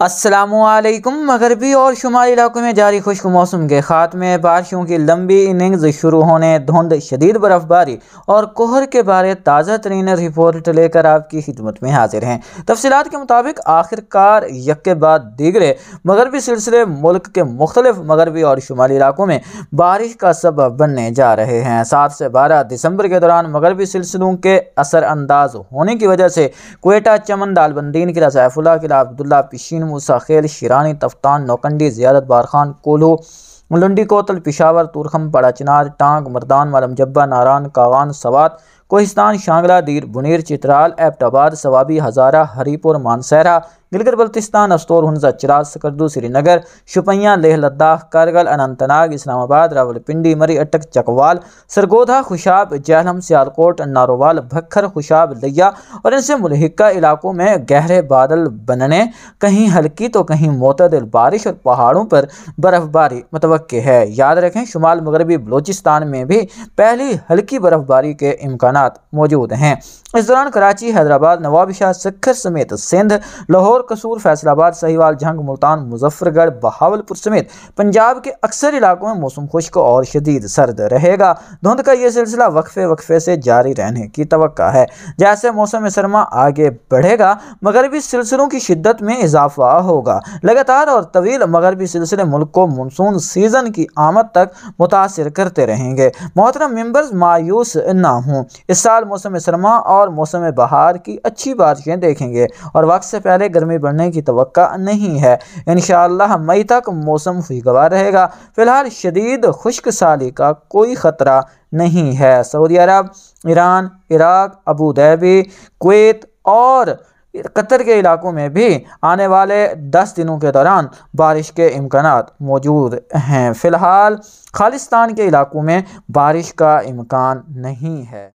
असलकम मगरबी और शुमाली इलाकों में जारी खुश्क मौसम के खात्मे बारिशों की लंबी इनिंग्स शुरू होने धुंध शदीद बर्फबारी और कोहर के बारे ताज़ा तरीन रिपोर्ट लेकर आपकी खिदमत में हाजिर हैं तफसीत के मुताबिक आखिरकार यक बाद दीगरे मगरबी सिलसिले मुल्क के मुख्तलिफ मगरबी और शुमाली इलाकों में बारिश का सबब बनने जा रहे हैं सात से बारह दिसंबर के दौरान मगरबी सिलसिलों के असरअंदाज होने की वजह से कोयटा चमन दालबंदीन किला सैफुल्ला किला अब्दुल्ला पिशीन मुसाखेल शिरानी तफ्तान नौकंडी ज़्यादत बारखान कोल्हू मुलंडी कोतल पिशावर तुरखम पड़ाचनार टांग मालम जब्बा नारान कागान सवात कोहिस्तान शांगला दीर बुनेर चित्राल एबटाबाद सवाबी हज़ारा हरीपुर मानसहरा गिलगित बल्तिस्तान अस्तोर हंजा चिराग सकरदू श्रीनगर शुपैयाँ लेह लद्दाख कारगल अनंतनाग इस्लामाबाद रावलपिंडी मरी अटक चकवाल सरगोधा खुशाब जहलम सियालकोट नारोवाल भक्खर खुशाब लिया और इनसे मुलहिका इलाकों में गहरे बादल बनने कहीं हल्की तो कहीं मतदल बारिश और पहाड़ों पर बर्फबारी मुतव है याद रखें शुमाल मगरबी बलोचिस्तान में भी पहली हल्की बर्फबारी के इम्कान इम्कानात मौजूद हैं इस दौरान कराची हैदराबाद नवाबशाह सिखर समेत सिंध लाहौर कसूर फैसलाबाद सहीवाल जंग मुल्तान मुजफ्फरगढ़ बहावलपुर समेत पंजाब के अक्सर इलाकों में मौसम खुश्क और शदीद सर्द रहेगा धुंध का यह सिलसिला वक्फे वक्फे से जारी रहने की तो है जैसे मौसम सरमा आगे बढ़ेगा मगरबी सिलसिलों की शिद्दत में इजाफा होगा लगातार और तवील मगरबी सिलसिले मुल्क को मानसून सीजन की आमद तक मुतासर करते रहेंगे मोहतरम मेम्बर्स मायूस ना हों इस साल मौसम सरमा और मौसम बहार की अच्छी बारिशें देखेंगे और वक्त से पहले गर्मी बढ़ने की तो नहीं है इन मई तक मौसम खुशगवार रहेगा फिलहाल शदीद खुश्क साली का कोई ख़तरा नहीं है Saudi Arab Iran Iraq Abu Dhabi Kuwait और कतर के इलाकों में भी आने वाले 10 दिनों के दौरान बारिश के इम्कान मौजूद हैं फ़िलहाल खालिस्तान के इलाकों में बारिश का इम्कान नहीं है